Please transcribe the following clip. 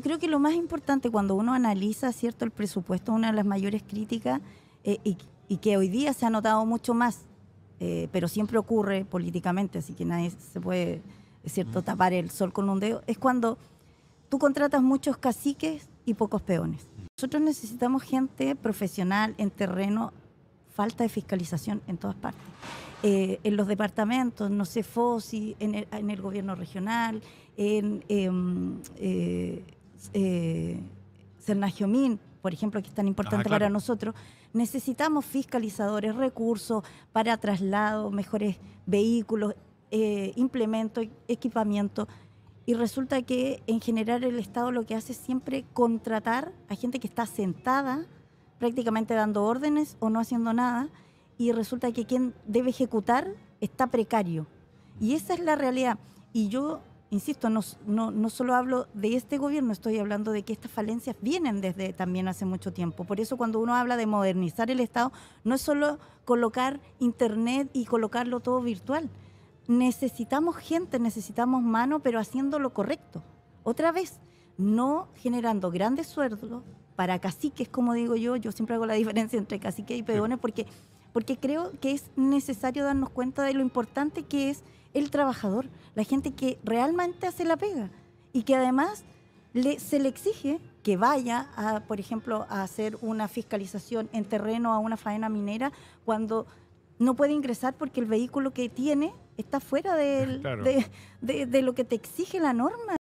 Yo creo que lo más importante cuando uno analiza, ¿cierto?, el presupuesto, una de las mayores críticas, eh, y, que hoy día se ha notado mucho más, eh, pero siempre ocurre políticamente, así que nadie se puede, ¿cierto?, tapar el sol con un dedo, es cuando tú contratas muchos caciques y pocos peones. Nosotros necesitamos gente profesional en terreno, falta de fiscalización en todas partes. Eh, en los departamentos, no sé, FOSI, en el, en el gobierno regional, en, em, eh, por ejemplo, que es tan importante para nosotros, necesitamos fiscalizadores, recursos para traslado, mejores vehículos, eh, implementos, equipamiento. Y resulta que en general el Estado lo que hace es siempre contratar a gente que está sentada, prácticamente dando órdenes o no haciendo nada, y resulta que quien debe ejecutar está precario. Y esa es la realidad. Y yo insisto, no, solo hablo de este gobierno, estoy hablando de que estas falencias vienen desde también hace mucho tiempo. Por eso cuando uno habla de modernizar el Estado, no es solo colocar Internet y colocarlo todo virtual. Necesitamos gente, necesitamos mano, pero haciendo lo correcto. Otra vez, no generando grandes sueldos para caciques, como digo yo. Yo siempre hago la diferencia entre caciques y peones porque porque creo que es necesario darnos cuenta de lo importante que es el trabajador, la gente que realmente hace la pega y que además le, se le exige que vaya, a, por ejemplo, a hacer una fiscalización en terreno a una faena minera cuando no puede ingresar porque el vehículo que tiene está fuera de lo que te exige la norma.